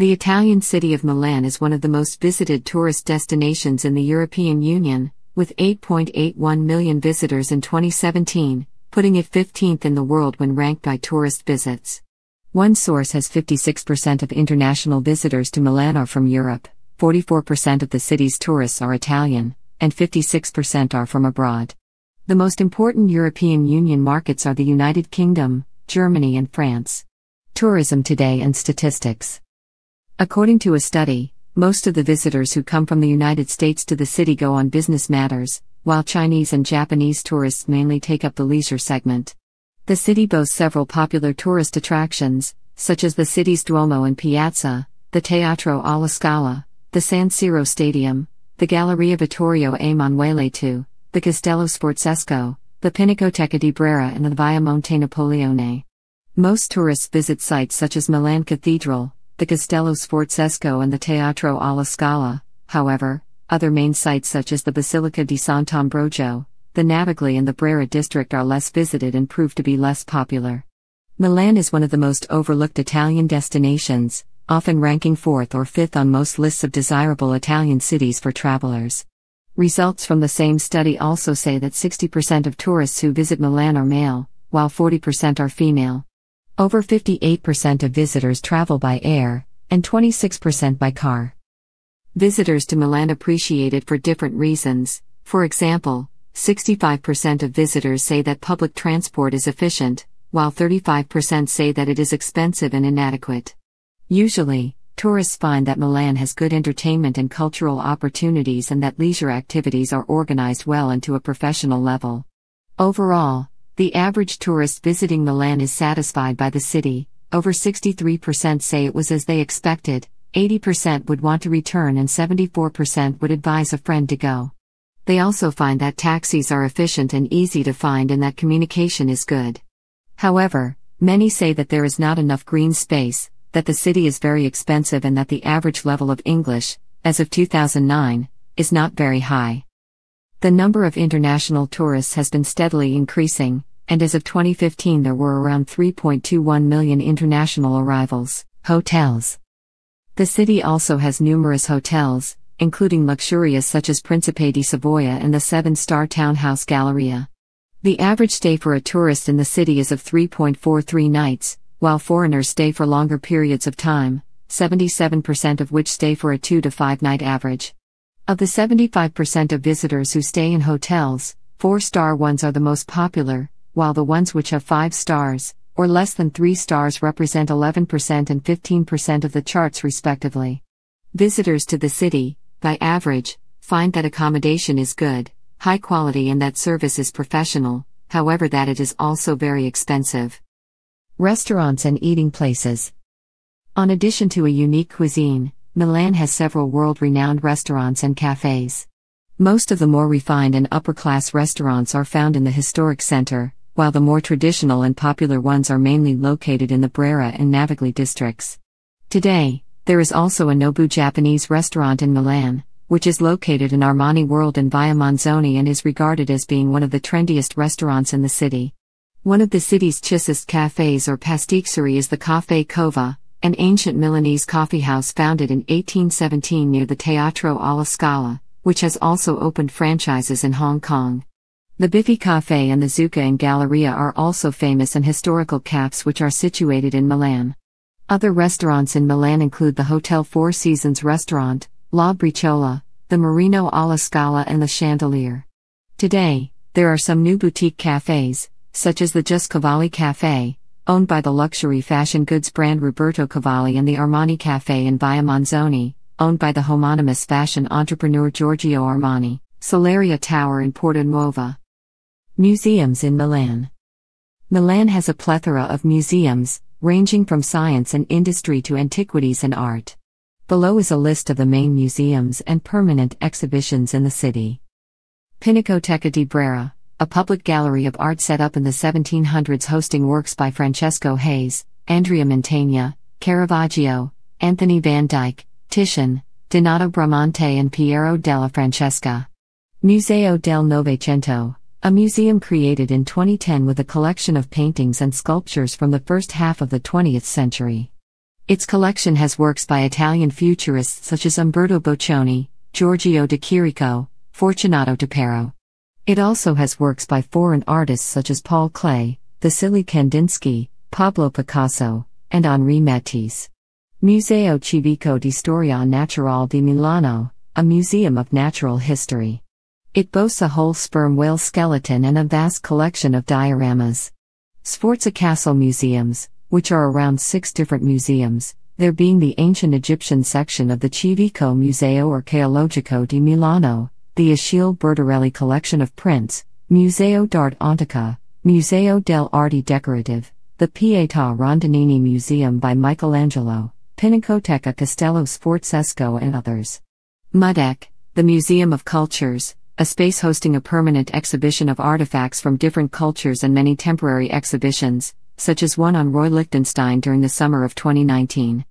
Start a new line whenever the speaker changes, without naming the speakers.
The Italian city of Milan is one of the most visited tourist destinations in the European Union, with 8.81 million visitors in 2017, putting it 15th in the world when ranked by tourist visits. One source has 56% of international visitors to Milan are from Europe, 44% of the city's tourists are Italian, and 56% are from abroad. The most important European Union markets are the United Kingdom, Germany, and France. Tourism Today and Statistics According to a study, most of the visitors who come from the United States to the city go on business matters, while Chinese and Japanese tourists mainly take up the leisure segment. The city boasts several popular tourist attractions, such as the city's Duomo and Piazza, the Teatro alla Scala, the San Siro Stadium, the Galleria Vittorio Emanuele II, the Castello Sforzesco, the Pinacoteca di Brera and the Via Monte Napoleone. Most tourists visit sites such as Milan Cathedral, the Castello Sforzesco and the Teatro alla Scala, however, other main sites such as the Basilica di Sant'Ambrogio, the Navigli and the Brera district are less visited and prove to be less popular. Milan is one of the most overlooked Italian destinations, often ranking fourth or fifth on most lists of desirable Italian cities for travelers. Results from the same study also say that 60% of tourists who visit Milan are male, while 40% are female. Over 58% of visitors travel by air, and 26% by car. Visitors to Milan appreciate it for different reasons. For example, 65% of visitors say that public transport is efficient, while 35% say that it is expensive and inadequate. Usually, tourists find that Milan has good entertainment and cultural opportunities and that leisure activities are organized well and to a professional level. Overall, the average tourist visiting Milan is satisfied by the city, over 63% say it was as they expected, 80% would want to return, and 74% would advise a friend to go. They also find that taxis are efficient and easy to find and that communication is good. However, many say that there is not enough green space, that the city is very expensive, and that the average level of English, as of 2009, is not very high. The number of international tourists has been steadily increasing, and as of 2015 there were around 3.21 million international arrivals. Hotels. The city also has numerous hotels, including luxurious such as Principe di Savoia and the seven star townhouse Galleria. The average stay for a tourist in the city is of 3.43 nights, while foreigners stay for longer periods of time, 77% of which stay for a 2 to 5 night average. Of the 75% of visitors who stay in hotels, 4 star ones are the most popular, while the ones which have 5 stars, or less than 3 stars represent 11% and 15% of the charts respectively. Visitors to the city, by average, find that accommodation is good, high quality and that service is professional, however that it is also very expensive. Restaurants and eating places. On addition to a unique cuisine, Milan has several world-renowned restaurants and cafes. Most of the more refined and upper-class restaurants are found in the historic center, while the more traditional and popular ones are mainly located in the Brera and Navigli districts. Today, there is also a Nobu Japanese restaurant in Milan, which is located in Armani World in Via Manzoni and is regarded as being one of the trendiest restaurants in the city. One of the city's chissest cafes or pasticcerie is the Cafe Cova, an ancient Milanese coffeehouse founded in 1817 near the Teatro alla Scala, which has also opened franchises in Hong Kong. The Biffy Café and the Zucca and Galleria are also famous and historical cafes which are situated in Milan. Other restaurants in Milan include the Hotel Four Seasons restaurant, La Briciola, the Marino alla Scala and the Chandelier. Today, there are some new boutique cafes, such as the Just Cavalli Café, owned by the luxury fashion goods brand Roberto Cavalli and the Armani Café in Via Manzoni, owned by the homonymous fashion entrepreneur Giorgio Armani, Solaria Tower in Porta Nuova. Museums in Milan. Milan has a plethora of museums, ranging from science and industry to antiquities and art. Below is a list of the main museums and permanent exhibitions in the city. Pinacoteca di Brera, a public gallery of art set up in the 1700s hosting works by Francesco Hayes, Andrea Mantegna, Caravaggio, Anthony van Dyck, Titian, Donato Bramante, and Piero della Francesca. Museo del Novecento, a museum created in 2010 with a collection of paintings and sculptures from the first half of the 20th century. Its collection has works by Italian futurists such as Umberto Boccioni, Giorgio de Chirico, Fortunato de Pero. It also has works by foreign artists such as Paul Klee, Vasily Kandinsky, Pablo Picasso, and Henri Matisse. Museo Civico di Storia Naturale di Milano, a museum of natural history. It boasts a whole sperm whale skeleton and a vast collection of dioramas. Sforza Castle Museums, which are around six different museums, there being the ancient Egyptian section of the Civico Museo Archeologico di Milano, the Achille Bertarelli collection of prints, Museo d'Arte Antica, Museo del Arte Decorative, the Pietà Rondinini Museum by Michelangelo, Pinacoteca Castello Sforzesco and others. MUDEC, the Museum of Cultures, a space hosting a permanent exhibition of artifacts from different cultures and many temporary exhibitions, such as one on Roy Lichtenstein during the summer of 2019.